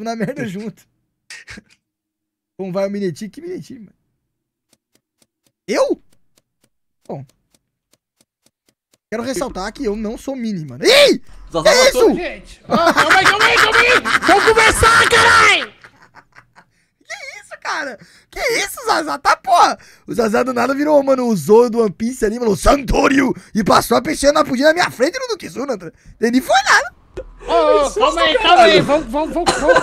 Tamo na merda junto. Como vai o minetinho Que minetinho. mano? Eu? Bom. Quero ressaltar que eu não sou mini, mano. Ih! Tá que é isso? Gente. calma aí, calma aí, calma aí! Vamos conversar, caralho! Que isso, cara? Que isso, Zazá? Tá porra! O Zazá do nada virou, mano, o Zoro do One Piece ali, mano, Santorio! E passou a peixeira na pudim na minha frente e não do Kizuna. Ele nem foi nada. Ô, oh, calma aí, calma aí. Vamos, vamos, vamos,